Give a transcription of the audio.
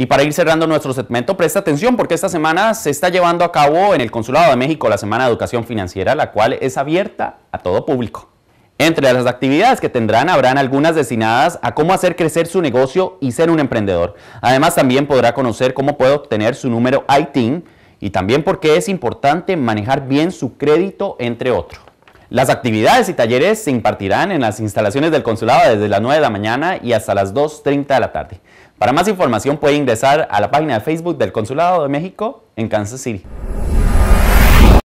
Y para ir cerrando nuestro segmento, presta atención porque esta semana se está llevando a cabo en el Consulado de México la Semana de Educación Financiera, la cual es abierta a todo público. Entre las actividades que tendrán habrán algunas destinadas a cómo hacer crecer su negocio y ser un emprendedor. Además también podrá conocer cómo puede obtener su número ITIN y también por qué es importante manejar bien su crédito, entre otros. Las actividades y talleres se impartirán en las instalaciones del consulado desde las 9 de la mañana y hasta las 2.30 de la tarde. Para más información puede ingresar a la página de Facebook del Consulado de México en Kansas City.